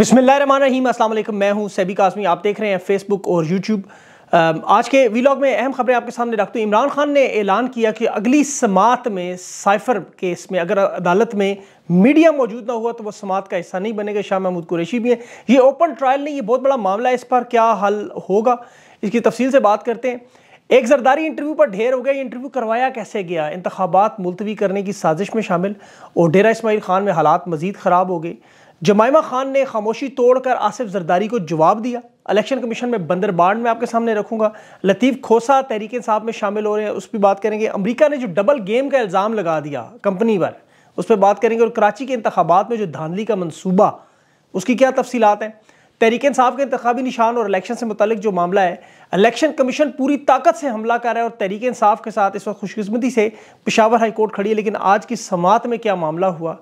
बिसमीम असल मैं हूं सैबी कासमी आप देख रहे हैं फेसबुक और यूट्यूब आज के वीलॉग में अहम खबरें आपके सामने रखती हूँ इमरान खान ने ऐलान किया कि अगली समात में साइफर केस में अगर अदालत में मीडिया मौजूद ना हुआ तो वह समात का हिस्सा नहीं बनेगा शाह महमूद कुरैशी भी हैं ये ओपन ट्रायल नहीं ये बहुत बड़ा मामला है इस पर क्या हल होगा इसकी तफसील से बात करते हैं एक जरदारी इंटरव्यू पर ढेर हो गया इंटरव्यू करवाया कैसे गया इंतबात मुलतवी करने की साजिश में शामिल और डेरा इसमाइल खान में हालात मजीद ख़राब हो गए जमायमा खान ने खामोशी तोड़कर आसिफ जरदारी को जवाब दिया इलेक्शन कमीशन में बंदरबांड में आपके सामने रखूंगा लतीफ़ खोसा तहरीक साहब में शामिल हो रहे हैं उस पर बात करेंगे अमरीका ने जो डबल गेम का इल्ज़ाम लगा दिया कंपनी पर उस पर बात करेंगे और कराची के इंतबात में जो धांधली का मनसूबा उसकी क्या तफसीत हैं तहरीक साहब के इंतबी निशान और इलेक्शन से मुतल जो मामला है इलेक्शन कमीशन पूरी ताकत से हमला कर रहा है और तहरीक साहब के साथ इस वक्त खुशकस्मती से पिशावर हाईकोर्ट खड़ी है लेकिन आज की समात में क्या मामला हुआ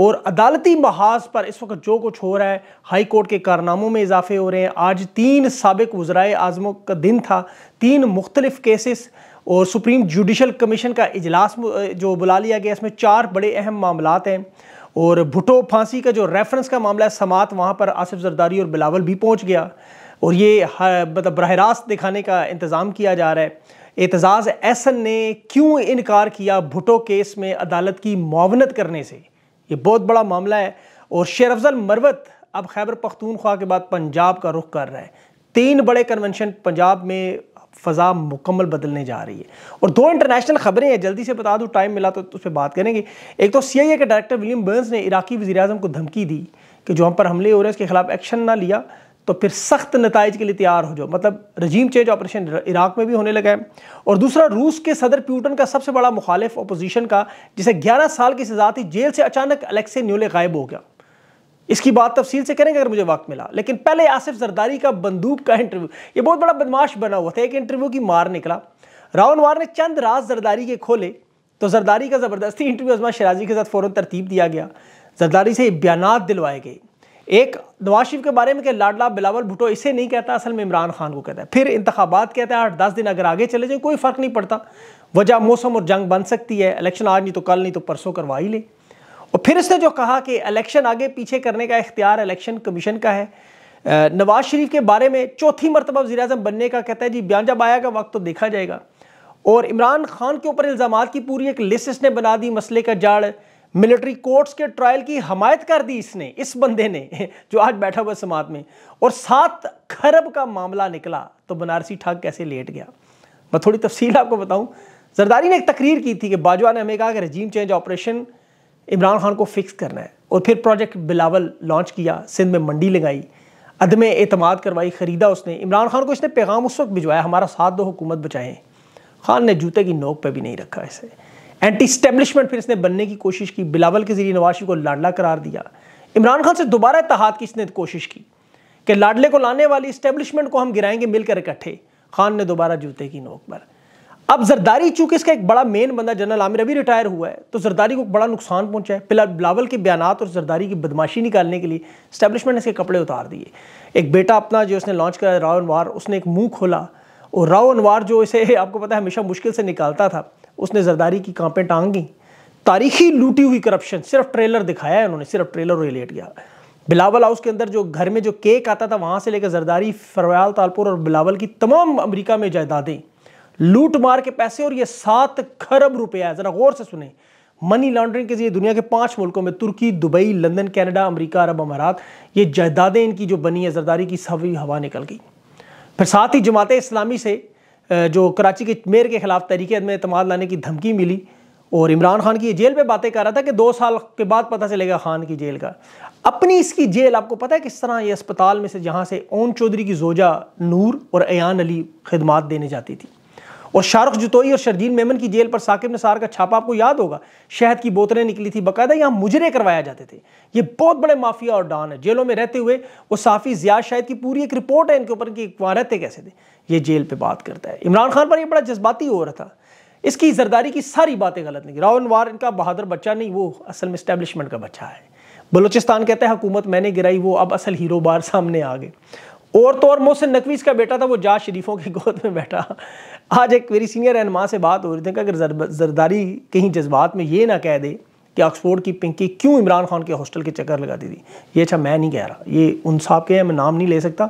और अदालती महाज पर इस वक्त जो कुछ हो रहा है हाई कोर्ट के कारनामों में इजाफे हो रहे हैं आज तीन सबक वज्राए आज़मों का दिन था तीन मुख्तलिफ केसेस और सुप्रीम जुडिशल कमीशन का इजलास जो बुला लिया गया इसमें चार बड़े अहम मामला हैं और भुटो फांसी का जो रेफरेंस का मामला है समात वहाँ पर आसिफ जरदारी और बिलावल भी पहुँच गया और ये मतलब बरह रास्त दिखाने का इंतज़ाम किया जा रहा है एतजाज़ एहसन ने क्यों इनकार किया भुटो केस में अदालत की मावनत करने से ये बहुत बड़ा मामला है और शेर अफजल मरवत अब खैबर पख्तूनख्वा के बाद पंजाब का रुख कर रहा है तीन बड़े कन्वेंशन पंजाब में फ़ज़ा मुकम्मल बदलने जा रही है और दो इंटरनेशनल खबरें हैं जल्दी से बता दूँ टाइम मिला तो उस पर बात करेंगे एक तो सी आई ए के डायरेक्टर विलियम बर्न्स ने इराकी वजी को धमकी दी कि जो हम पर हमले हो रहे हैं उसके खिलाफ एक्शन ना लिया तो फिर सख्त नतज के लिए तैयार हो जाओ मतलब रजीम चेंज ऑपरेशन इराक में भी होने लगा है और दूसरा रूस के सदर प्यूटन का सबसे बड़ा मुखालिफ अपोजिशन का जिसे 11 साल की सजा थी जेल से अचानक अलेक्से न्यूले गायब हो गया इसकी बात तफसील से करेंगे अगर मुझे वक्त मिला लेकिन पहले आसिफ जरदारी का बंदूक का इंटरव्यू ये बहुत बड़ा बदमाश बना हुआ था एक इंटरव्यू की मार निकला राउन वार ने चंद राज जरदारी के खोले तो जरदारी का ज़बरदस्ती इंटरव्यू अजमा शराजी के साथ फ़ौरन तरतीब दिया गया जरदारी से बयान दिलवाए गए एक नवाज शरीफ के बारे में कि लाडला बिलावल भुटो इसे नहीं कहता असल में इमरान खान को कहता है फिर इंतबात कहता है आठ दस दिन अगर आगे चले जाए कोई फ़र्क नहीं पड़ता वजह मौसम और जंग बन सकती है इलेक्शन आज नहीं तो कल नहीं तो परसों करवा ही ले और फिर इसने जो कहा कि इलेक्शन आगे पीछे करने का इख्तियार इलेक्शन कमीशन का है नवाज शरीफ के बारे में चौथी मरतबा वजी अजम बनने का कहता है जी बयान जब आया का वक्त तो देखा जाएगा और इमरान खान के ऊपर इल्ज़ाम की पूरी एक लिस्ट इसने बना दी मसले का जाड़ मिलिट्री कोर्ट्स के ट्रायल की हमायत कर दी इसने इस बंदे ने जो आज बैठा हुआ समाज में और सात खरब का मामला निकला तो बनारसी ठग कैसे लेट गया मैं थोड़ी तफसील आपको बताऊं जरदारी ने एक तकरीर की थी कि बाजवा ने हमें कहा कि regime change operation Imran Khan को फिक्स करना है और फिर प्रोजेक्ट बिलावल लॉन्च किया सिंध में मंडी लगाई अदम अतमाद करवाई ख़रीदा उसने इमरान खान को इसने पैगाम उस वक्त भिजवाया हमारा साथ दो हुकूमत बचाएं खान ने जूते की नोक पर भी नहीं रखा इसे एंटी स्टेब्लिशमेंट फिर इसने बनने की कोशिश की बिलावल के जरिए नवाज को लाडला करार दिया इमरान खान से दोबारा इतहाद की इसने कोशिश की कि लाडले को लाने वाली स्टेब्लिशमेंट को हम गिराएंगे मिलकर इकट्ठे खान ने दोबारा जूते की नोक पर अब जरदारी चूंकि इसका एक बड़ा मेन बंदा जनरल आमिर अभी रिटायर हुआ है तो जरदारी को बड़ा नुकसान पहुंचा है पिला बिलावल के बयान और जरदारी की बदमाशी निकालने के लिए स्टैब्लिशमेंट ने इसके कपड़े उतार दिए एक बेटा अपना जो इसने लॉन्च कराया राव अनवार उसने एक मुंह खोला और राव अनवार जो इसे आपको पता है हमेशा मुश्किल से निकालता था उसने जरदारी की कांपें टांगी तारीखी लूटी हुई करप्शन सिर्फ ट्रेलर दिखाया है उन्होंने सिर्फ ट्रेलर और लेट गया बिलावल हाउस के अंदर जो घर में जो केक आता था वहाँ से लेकर जरदारी फरवाल तालपुर और बिलावल की तमाम अमरीका में जायदादें लूट मार के पैसे और ये सात खरब रुपया ज़रा गौर से सुने मनी लॉन्ड्रिंग के जरिए दुनिया के पांच मुल्कों में तुर्की दुबई लंदन कनाडा अमेरिका अरब अमारात ये जायदादें इनकी जो बनी है जरदारी की सभी हवा निकल गई फिर साथ ही जमात इस्लामी से जो कराची के मेयर के खिलाफ तरीके में अतमाद लाने की धमकी मिली और इमरान खान की जेल पे बातें कर रहा था कि दो साल के बाद पता चलेगा खान की जेल का अपनी इसकी जेल आपको पता है किस तरह ये अस्पताल में से जहाँ से ओम चौधरी की जोजा नूर और अयान अली खदमात देने जाती थी और शाहरुख जतोई और शर्जीन मेमन की जेल पर साकिब निसार का छापा आपको याद होगा शहद की बोतलें निकली थी बकायदा यहाँ मुजरे करवाया जाते थे ये बहुत बड़े माफिया और डॉन है जेलों में रहते हुए वो साफ़ी जिया शायद की पूरी एक रिपोर्ट है इनके ऊपर कि वहाँ रहते कैसे थे ये जेल पर बात करता है इमरान खान पर यह बड़ा जज्बाती हो रहा था इसकी जरदारी की सारी बातें गलत नहीं राहुल वार इनका बहादुर बच्चा नहीं वो असल में स्टैब्लिशमेंट का बच्चा है बलूचिस्तान कहते हैं हुकूमत मैंने गिराई वो अब असल हीरो बार सामने आ गए और तो और मोहसिन नकवी इसका बेटा था वो जा शरीफों की गोद में बैठा आज एक मेरी सीनियर रहनमा से बात हो रही थी कि अगर जरदारी कहीं जज्बात में ये ना कह दे कि ऑक्सफोर्ड की पिंकी क्यों इमरान खान के हॉस्टल के चक्कर लगाती थी ये अच्छा मैं नहीं कह रहा ये उन साहब के हैं मैं नाम नहीं ले सकता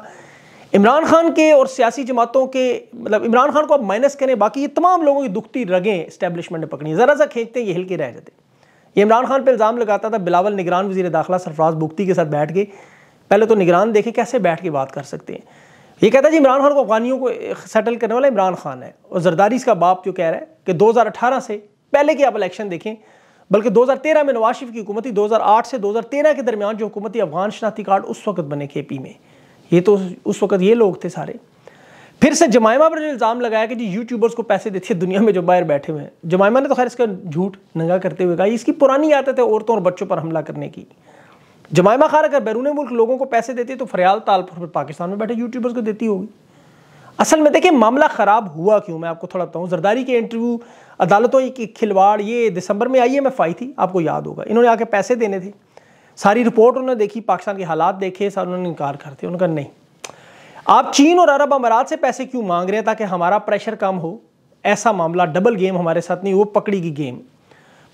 इमरान खान के और सियासी जमातों के मतलब इमरान खान को आप माइनस करें बाकी ये तमाम लोगों की दुखती रगें इस्टेब्लिशमेंट ने पकड़ी ज़रा सा खींचते ये हिल के रह जाते ये इमरान खान पर इल्ज़ाम लगाता था बिलावल निगरान वजी दाखिला सरफराज बुख्ती के साथ बैठ के पहले तो निगरान देखे कैसे बैठ के बात कर सकते हैं ये कहता है जी इमरान खान को अफगानियों को सेटल करने वाला इमरान खान है और जरदारी इसका बाप जो कह रहा है कि 2018 से पहले की आप इलेक्शन देखें बल्कि 2013 में नवाज शरीफ की हुकूमत थी 2008 से 2013 के दरमियान जो हुकूमत थी अफगान शनाती कार्ड उस वक्त बने के पी में ये तो उस वक्त ये लोग थे सारे फिर से जमायमा पर जो इल्ज़ाम लगाया कि जी यूट्यूबर्स को पैसे देती है दुनिया में जो बाहर बैठे हुए हैं जमायमा ने तो खैर इसका झूठ नंगा करते हुए कहा इसकी पुरानी आदत है औरतों और बच्चों पर हमला करने की जमायमा खान अगर बैरून मुल्क लोगों को पैसे देती है तो फरियाल तालपुर पर पाकिस्तान में बैठे यूट्यूबर्स को देती होगी असल में देखिए मामला ख़राब हुआ क्यों मैं आपको थोड़ा बताऊँ जरदारी के इंटरव्यू अदालतों की खिलवाड़ ये दिसंबर में आई है मैं फाई थी आपको याद होगा इन्होंने आके पैसे देने थे सारी रिपोर्ट उन्होंने देखी पाकिस्तान के हालात देखे सर उन्होंने इनकार कर दिया उनका नहीं आप चीन और अरब अमारात से पैसे क्यों मांग रहे हैं ताकि हमारा प्रेशर कम हो ऐसा मामला डबल गेम हमारे साथ नहीं वो पकड़ी गई गेम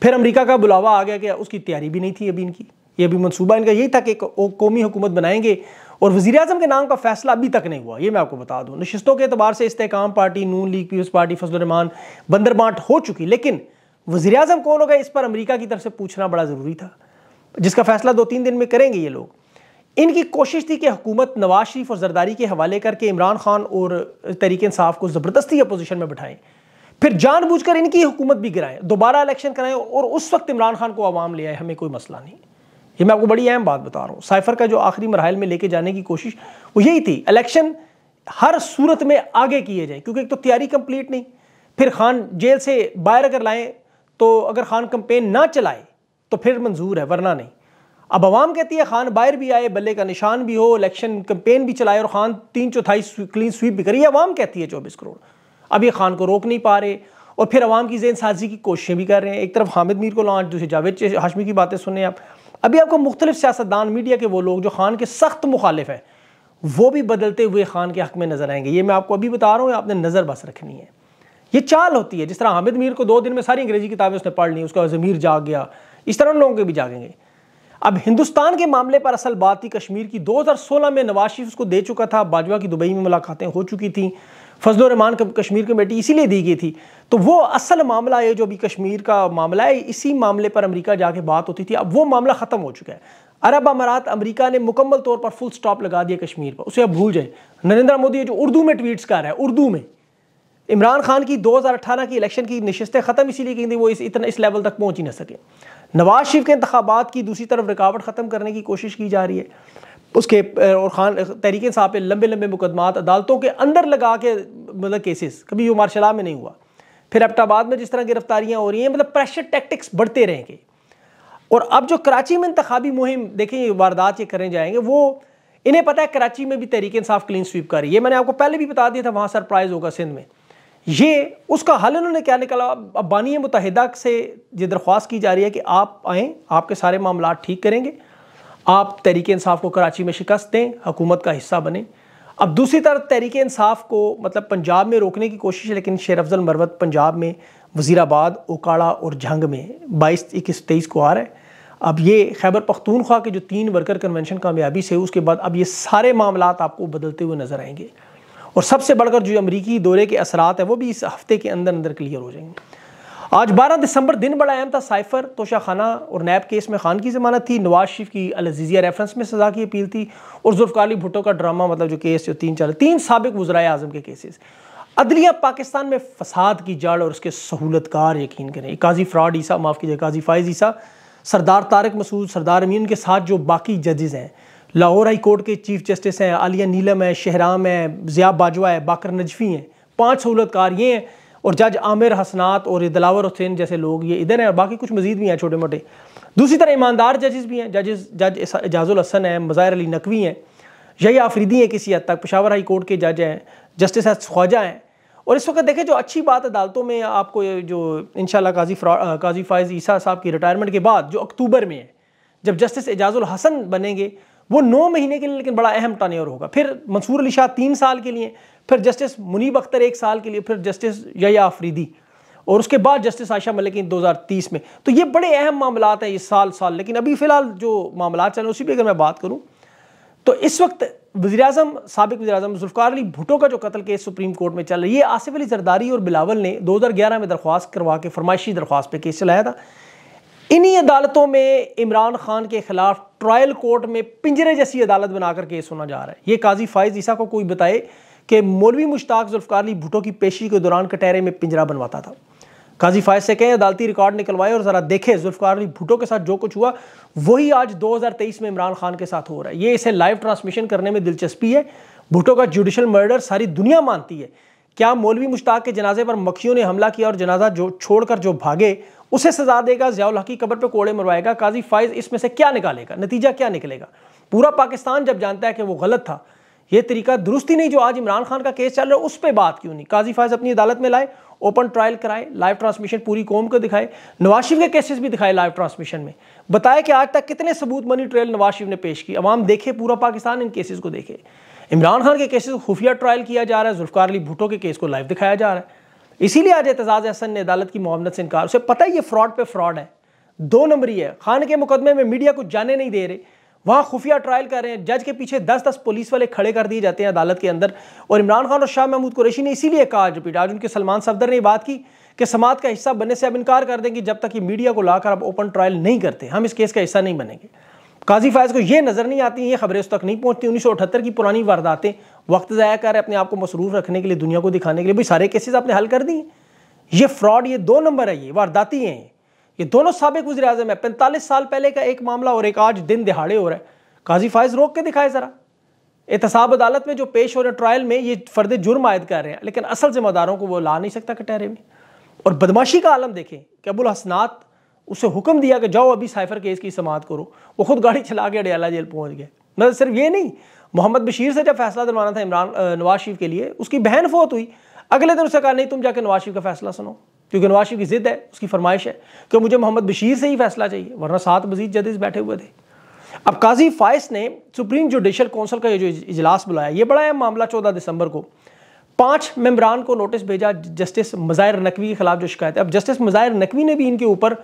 फिर अमेरिका का बुलावा आ गया कि उसकी तैयारी भी नहीं थी अभी इनकी ये अभी मनसूबा इनका यही था कि कौमी हुकूमत बनाएंगे और वज़ी अजम के नाम का फैसला अभी तक नहीं हुआ ये मैं आपको बता दूँ नशस्तों के अतबार से इसकाम party Noon league peoples party Fazlur Rahman बंदरबांट हो चुकी लेकिन वज़ी अजम कौन होगा इस पर अमरीका की तरफ से पूछना बड़ा ज़रूरी था जिसका फैसला दो तीन दिन में करेंगे ये लोग इनकी कोशिश थी कि हुकूमत नवाज शरीफ और जरदारी के हवाले करके इमरान खान और तरीक इंसाफ को ज़बरदस्ती अपोजिशन में बिठाएं फिर जानबूझकर इनकी हुकूमत भी गिराएं दोबारा इलेक्शन कराएं और उस वक्त इमरान खान को आवाम ले आए हमें कोई मसला नहीं ये मैं आपको बड़ी अहम बात बता रहा हूँ साइफर का जो आखिरी मरहल में लेके जाने की कोशिश वो यही थी इलेक्शन हर सूरत में आगे किए जाएं क्योंकि एक तो तैयारी कंप्लीट नहीं फिर खान जेल से बाहर अगर लाएँ तो अगर खान कंपेन ना चलाए तो फिर मंजूर है वरना नहीं अब आवाम कहती है खान बाहर भी आए बल्ले का निशान भी हो इलेक्शन कंपेन भी चलाए और खान तीन चौथाई क्लीन स्वीप भी करी आवाम कहती है चौबीस करोड़ अब ये खान को रोक नहीं पा रहे और फिर आवाम की जेन साजी की कोशिशें भी कर रहे हैं एक तरफ हामिद मीर को लॉन्च दूसरी जावेद हाशमी की बातें सुने आप अभी आपको मुख्तलिफ सियासतदान मीडिया के वो लोग जो खान के सख्त मुखालिफ हैं वो भी बदलते हुए खान के हक में नजर आएंगे ये मैं आपको अभी बता रहा हूँ आपने नज़र बस रखनी है ये चाल होती है जिस तरह हामिद मीर को दो दिन में सारी अंग्रेजी किताबें उसने पढ़ ली उसका ज़मीर जाग गया इस तरह उन लोगों के भी जागेंगे अब हिंदुस्तान के मामले पर असल बात थी कश्मीर की 2016 में नवाज शरीफ उसको दे चुका था बाजवा की दुबई में मुलाकातें हो चुकी थी फजल रमान कश्मीर कमेटी इसीलिए दी गई थी तो वो असल मामला है जो अभी कश्मीर का मामला है इसी मामले पर अमेरिका जाके बात होती थी अब वो मामला ख़त्म हो चुका है अरब अमारात अमेरिका ने मुकम्मल तौर पर फुल स्टॉप लगा दिया कश्मीर पर उसे अब भूल जाए नरेंद्र मोदी जो उर्दू में ट्वीट्स कर रहा है उर्दू में इमरान खान की 2018 की इलेक्शन की नशस्तें ख़त्म इसीलिए कहीं थी वो इस इतना इस लेवल तक पहुँच ही ना सके नवाज शरीफ के इंतबात की दूसरी तरफ रुकावट ख़त्म करने की कोशिश की जा रही है उसके और खान तहरीक साहब पे लंबे लंबे मुकदमात अदालतों के अंदर लगा के मतलब केसेस कभी यू मार्शल में नहीं हुआ फिर अबटाबाद में जिस तरह गिरफ्तारियाँ हो रही हैं मतलब प्रेशर टैक्टिक्स बढ़ते रहेंगे और अब जो कराची में इंतबी मुहिम देखें ये वारदात ये करें जाएंगे वो इन्हें पता है कराची में भी तहरीक साफ क्लीन स्वीप कर रही है मैंने आपको पहले भी बता दिया था वहाँ सरप्राइज़ होगा सिंध में ये उसका हल उन्होंने क्या निकाला अब बानी मुतहदा से ये दरख्वास्त की जा रही है कि आप आएँ आपके सारे मामला ठीक करेंगे आप तहरीक इंसाफ को कराची में शिकस्त दें हकूमत का हिस्सा बने अब दूसरी तरफ तहरीक इंसाफ को मतलब पंजाब में रोकने की कोशिश है लेकिन शेर अफजल मरवत पंजाब में वज़ीराबाद ओकाड़ा और झंग में बाईस इक्कीस तेईस को आ रहा है अब ये खैबर पख्तूनख्वा के जो तीन वर्कर कन्वेंशन कामयाबी से उसके बाद अब ये सारे मामला आपको बदलते हुए नज़र आएंगे और सबसे बढ़कर जो अमरीकी दौरे के असरात हैं वो भी इस हफ्ते के अंदर अंदर क्लियर हो जाएंगे आज 12 दिसंबर दिन बड़ा अहम था साइफर तोशा खाना और नैब केस में खान की जमानत थी नवाज शरीफ की अलजीज़िया रेफरेंस में सजा की अपील थी और जुल्फकारी भुट्टो का ड्रामा मतलब जो केस जो तीन चार तीन सबक वजरा आजम के केसेस अदलिया पाकिस्तान में फसाद की जड़ और उसके सहूलतकार यकीन करें काजी फ्रॉड ईसा माफ़ कीजिए काजी फायज़ ईसा सरदार तारक मसूद सरदार अमीन के साथ जो बाकी जजेज़ हैं लाहौर हाई कोर्ट के चीफ जस्टिस हैं आलिया नीलम है शहराम है ज़िया बाजवा है बाकर नजफ़ी हैं पाँच सहूलतकार ये हैं और जज आमिर हसनात और दिलावर हुसैन जैसे लोग ये इधर हैं और बाकी कुछ मजीद भी हैं छोटे मोटे दूसरी तरह ईमानदार जजेस भी हैं जजेस जज एजाजुल हसन हैं मज़ाहिर अली नकवी हैं यही आफरीदी हैं किसी हद तक पेशावर हाई कोर्ट के जज हैं जस्टिस एस ख्वाजा हैं और इस वक्त देखें जो अच्छी बात अदालतों में आपको जो इन काजी काजी फायज़ ईसा साहब की रिटायरमेंट के बाद जो अक्टूबर में है जब जस्टिस एजाजुल हसन बनेंगे वो नौ महीने के लिए लेकिन बड़ा अहम टनियर होगा फिर मंसूर अली शाह तीन साल के लिए फिर जस्टिस मुनीब अख्तर एक साल के लिए फिर जस्टिस यया आफरीदी और उसके बाद जस्टिस आयशा मलिक इन 2030 में तो ये बड़े अहम मामला हैं इस साल साल लेकिन अभी फ़िलहाल जो मामला चल रहे उसी पर अगर मैं बात करूँ तो इस वक्त वजी अजम सबक वजी अजम जुल्फ़ार अली भुटो का जो कतल केस सुप्रीम कोर्ट में चल रहा है ये आसिफ अली जरदारी और बिलावल ने दो हज़ार ग्यारह में दरख्वास्त करवा के फरमाइशी दरख्वास्त पर केस चलाया था इन्हीं अदालतों में इमरान खान के खिलाफ ट्रायल कोर्ट में पिंजरे जैसी अदालत बनाकर केस होना जा रहा है ये काजी फायज ईसा को कोई बताए कि मौलवी मुश्ताक अली भुटो की पेशी के दौरान कटहरे में पिंजरा बनवाता था काजी फायज से कहें अदालती रिकॉर्ड निकलवाए और ज़रा देखे जुल्फ़ार अली भुटो के साथ जो कुछ हुआ वही आज 2023 में इमरान खान के साथ हो रहा है ये इसे लाइव ट्रांसमिशन करने में दिलचस्पी है भुटो का जुडिशल मर्डर सारी दुनिया मानती है क्या मौलवी मुश्ताक के जनाजे पर मक्खियों ने हमला किया और जनाजा जो छोड़कर जो भागे उसे सजा देगा जियाउल हकी कबर पर कोड़े मरवाएगा काजी फायज इसमें से क्या निकालेगा नतीजा क्या निकलेगा पूरा पाकिस्तान जब जानता है कि वो गलत था ये तरीका दुरुस्त ही नहीं जो आज इमरान खान का केस चल रहा है उस पर बात क्यों नहीं काजी फायज अपनी अदालत में लाए ओपन ट्रायल कराए लाइव ट्रांसमिशन पूरी कौम को दिखाए नवाज शरीफ के केसेस भी दिखाए लाइव ट्रांसमिशन में बताया कि आज तक कितने सबूत मनी ट्रायल नवाज शरीफ ने पेश की अवाम देखे पूरा पाकिस्तान इन केसेस को देखे इमरान खान के केसेस को खुफिया ट्रायल किया जा रहा है जुल्फकार अली भुटो के केस को लाइव दिखाया जा रहा है इसीलिए आज एतजाज़ अहसन ने अदालत की मोहम्मद से इनकार उसे पता ही ये फ्रॉड पर फ्रॉड है दो नंबरी है खान के मुकदमे में मीडिया को जाने नहीं दे रहे वहाँ खुफिया ट्रायल कर रहे हैं जज के पीछे दस दस पुलिस वाले खड़े कर दिए जाते हैं अदालत के अंदर और इमरान खान और शाह महमूद कुरैशी ने इसीलिए कहा आज रिपीट आज उनके सलमान सफदर ने बात की कि समाज का हिस्सा बनने से अब इनकार कर देंगे जब तक कि मीडिया को लाकर अब ओपन ट्रायल नहीं करते हम इस केस का हिस्सा नहीं बनेंगे काजी फायज को ये नज़र नहीं आती ये खबरें उस तक नहीं पहुँचती उन्नीस की पुरानी वारदातें वक्त ज़ाया कर अपने आप को मसरूफ रखने के लिए दुनिया को दिखाने के लिए भाई सारे केसेज आपने हल कर दिए ये फ्रॉड ये दो नंबर है ये वारदाती हैं ये दोनों सबक वजी अजम है पैंतालीस साल पहले का एक मामला और एक आज दिन दिहाड़े हो रहा है काजी फायज रोक के दिखाए ज़रा एहतसाब अदालत में जो पेश हो रहे ट्रायल में ये फर्द जुर्म आयद कर रहे हैं लेकिन असल जिम्मेदारों को वो ला नहीं सकता कटहरे में और बदमाशी का आलम देखें कि अबुल हसनात उसे हुक्म दिया कि जाओ अभी साइफर केस की समात करो वो खुद गाड़ी चला के अडियाला जेल पहुंच गए मतलब सिर्फ ये नहीं मोहम्मद बशीर से जब फैसला दिलवाना था इमरान नवाज शरीफ के लिए उसकी बहन फोत हुई अगले दिन उसे कहा नहीं तुम जाके नवाज शरीफ का फैसला सुनो क्योंकि नवाज शरीफ की ज़िद है उसकी फरमाइश है कि मुझे मोहम्मद बशीर से ही फैसला चाहिए वरना सात मजीद जजेस बैठे हुए थे अब काजी फाइस ने सुप्रीम जुडिशल काउंसिल का ये जो इजलास बुलाया ये बड़ा अहम मामला चौदह दिसंबर को पांच मेम्बरान को नोटिस भेजा जस्टिस मज़ाहिर नकवी के खिलाफ जो शिकायत है अब जस्टिस मज़ाहिर नकवी ने भी इनके ऊपर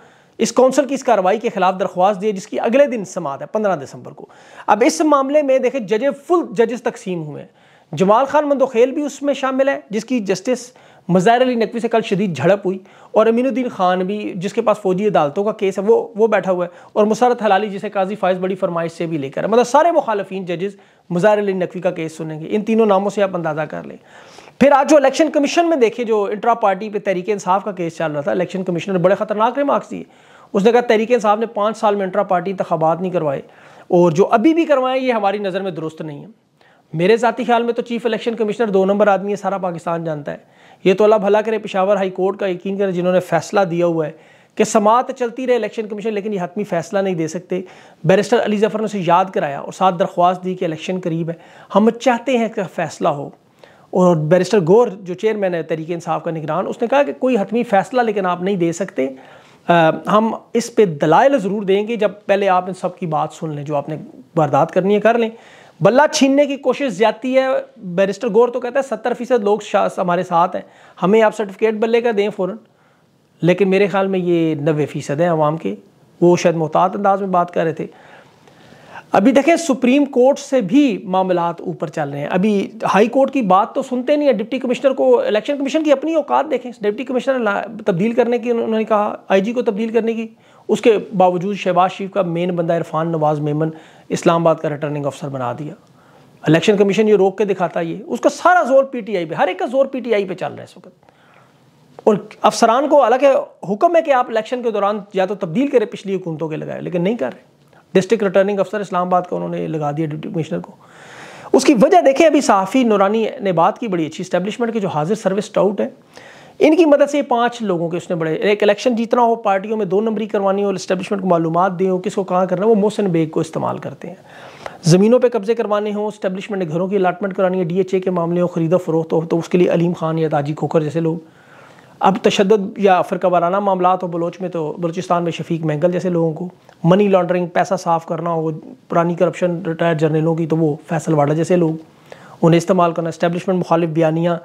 इस काउंसिल की इस कार्रवाई के खिलाफ दरख्वास्त दी जिसकी अगले दिन समात है पंद्रह दिसंबर को अब इस मामले में देखे जजे फुल जजेस तकसीम हुए हैं जमाल खान मंदोखेल भी उसमें शामिल है जिसकी जस्टिस मज़ार अली नकवी से कल शदीद झड़प हुई और अमीनुद्दीन खान भी जिसके पास फौजी अदालतों का केस है वो वो बैठा हुआ है और मुसारत हलाली जिसे काजी फायज बड़ी फरमाइश से भी लेकर मतलब सारे मुखालफी जजेस मज़ार अली नकवी का केस सुनेंगे इन तीनों नामों से आप अंदाज़ा कर लें फिर आज जो इलेक्शन कमीशन में देखे जो इंट्रा पार्टी पे तहरीक इंसाफ का केस चल रहा था इलेक्शन कमीशन ने बड़े ख़तरनाक रिमार्क्स दिए उसने कहा तहरीक साहब ने पाँच साल में इंट्रा पार्टी इंतबात नहीं करवाए और जो अभी भी करवाएं ये हमारी नज़र में दुरुस्त नहीं है मेरे ज़ाती ख्याल में तो चीफ़ इलेक्शन कमिश्नर दो नंबर आदमी है सारा पाकिस्तान जानता है ये तो अल्लाह भला करे पिशावर हाई कोर्ट का यकीन करें जिन्होंने फैसला दिया हुआ है कि समात चलती रहे इलेक्शन कमीशन लेकिन ये हतमी फैसला नहीं दे सकते बैरिस्टर अली जफ़र ने उसे याद कराया और साथ दरख्वास्त दी कि इलेक्शन करीब है हम चाहते हैं कि फैसला हो और बैरिस्टर गौर जो चेयरमैन है तरीके इंसाफ का निगरान उसने कहा कि कोई हतमी फैसला लेकिन आप नहीं दे सकते आ, हम इस पर दलाइल ज़रूर देंगे जब पहले आप इन सब की बात सुन लें जो आपने वारदात करनी है कर लें बल्ला छीनने की कोशिश जाती है बैरिस्टर गौर तो कहता है सत्तर फीसद लोग हमारे साथ हैं हमें आप सर्टिफिकेट बल्ले का दें फ़ौरन लेकिन मेरे ख्याल में ये नबे फ़ीसद हैं आवाम के वो शायद मोहतात अंदाज में बात कर रहे थे अभी देखें सुप्रीम कोर्ट से भी मामला ऊपर चल रहे हैं अभी हाई कोर्ट की बात तो सुनते नहीं है डिप्टी कमिश्नर को इलेक्शन कमीशन की अपनी औकात देखें डिप्टी कमिश्नर तब्दील करने की उन्होंने कहा आईजी को तब्दील करने की उसके बावजूद शहबाज शरीफ का मेन बंदा इरफान नवाज मेमन इस्लामाबाद का रिटर्निंग ऑफिसर बना दिया इलेक्शन कमीशन ये रोक के दिखाता ये उसका सारा जोर पीटीआई पे हर एक का जोर पीटीआई पे चल रहा है इस वक्त और अफसरान को हालांकि हुक्म है कि आप इलेक्शन के दौरान या तो तब्दील करें पिछली हुकूमतों के लगाए लेकिन नहीं कर रहे डिस्ट्रिक्ट रिटर्निंग अफसर इस्लामाबाद का उन्होंने लगा दिया डिप्टी कमिश्नर को उसकी वजह देखें अभी साफ़ी नौरानी ने बात की बड़ी अच्छी स्टैब्लिशमेंट के जो हाजिर सर्विस टाउट है इनकी मदद से पांच लोगों के उसने बड़े एक इलेक्शन जीतना हो पार्टियों में दो नंबरी करवानी हो इस्टेब्लिशमेंट को मालूम दें हो किसको कहाँ करना वो मोहसिन बेग को इस्तेमाल करते हैं ज़मीनों पे कब्जे करवाने हों इस्टेबलिशमेंट ने घरों की अलाटमेंट करानी है डीएचए के मामले हो खरीदा फरोख्त हो तो उसके लिए अलीम खान या ताजी खोकर जैसे लोग अब तशद या फ़िरका वाराना मामला हो बलोच में तो बलोचिस्तान में शफीक महंगल जैसे लोगों को मनी लॉन्ड्रिंग पैसा साफ़ करना हो पुरानी करप्शन रिटायर्ड जर्नलों की तो वो फैसल वाडा जैसे लोग उन्हें इस्तेमाल करना इस्टेबलिशमेंट मुखालिफ बयानियाँ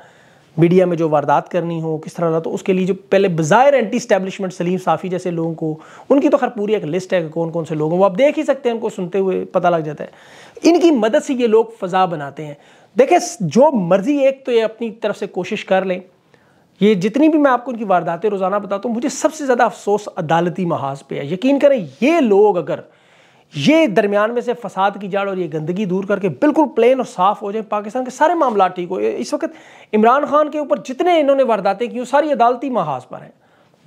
मीडिया में जो वारदात करनी हो किस तरह तो उसके लिए जो पहले बज़ाहिर एंटी स्टैब्लिशमेंट सलीम साफ़ी जैसे लोगों को उनकी तो खैर पूरी एक लिस्ट है कि कौन कौन से लोग हैं वो आप देख ही सकते हैं उनको सुनते हुए पता लग जाता है इनकी मदद से ये लोग फ़जा बनाते हैं देखें जो मर्ज़ी एक तो ये अपनी तरफ से कोशिश कर लें ये जितनी भी मैं आपको उनकी वारदातें रोज़ाना बताता हूँ मुझे सबसे ज़्यादा अफसोस अदालती महाज पर है यकीन करें ये लोग अगर ये दरमियान में से फसाद की जाड़ और ये गंदगी दूर करके बिल्कुल प्लेन और साफ हो जाए पाकिस्तान के सारे मामला ठीक हो इस वक्त इमरान खान के ऊपर जितने इन्होंने वारदातें की सारी अदालती महाज पर हैं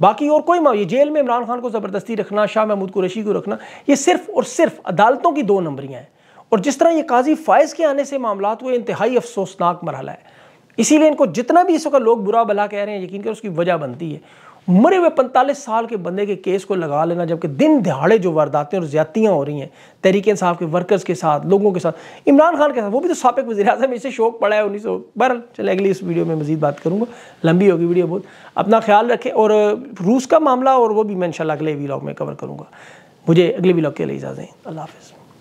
बाकी और कोई मामला जेल में इमरान खान को ज़बरदस्ती रखना शाह महमूद कुरैशी को रखना ये सिर्फ और सिर्फ अदालतों की दो नंबरियाँ हैं और जिस तरह ये काजी फ़ायज़ के आने से मामला हुए इंतहाई अफसोसनाक मरहला है इसीलिए इनको जितना भी इस वक्त लोग बुरा भला कह रहे हैं यकीन कर उसकी वजह बनती है मरे हुए पैंतालीस साल के बंदे के केस को लगा लेना जबकि दिन दिहाड़े जो वारदातें और ज्यादतियाँ हो रही हैं तहरीक इंसाफ के वर्कर्स के साथ लोगों के साथ इमरान खान के साथ वो भी तो सबक वजी अजम इसे शौक पड़ा है उन्नीस सौ बहर चले अगली इस वीडियो में मजीद बात करूँगा लंबी होगी वीडियो बहुत अपना ख्याल रखें और रूस का मामला और वो भी मैं इन अगले वीलॉग में कवर करूँगा मुझे अगले वीलॉग के लिए इजाज़ें अल्लाह हाफ़